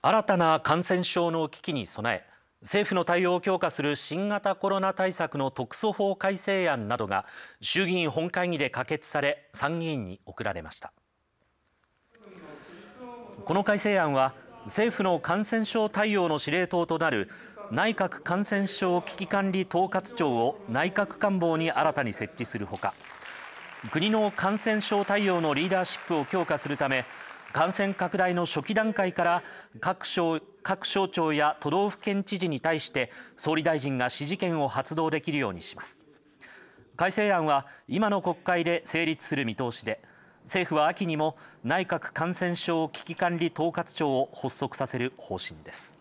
新たな感染症の危機に備え政府の対応を強化する新型コロナ対策の特措法改正案などが衆議院本会議で可決され参議院に送られましたこの改正案は政府の感染症対応の司令塔となる内閣感染症危機管理統括庁を内閣官房に新たに設置するほか国の感染症対応のリーダーシップを強化するため感染拡大の初期段階から各省各省庁や都道府県知事に対して総理大臣が指示権を発動できるようにします改正案は今の国会で成立する見通しで政府は秋にも内閣感染症危機管理統括庁を発足させる方針です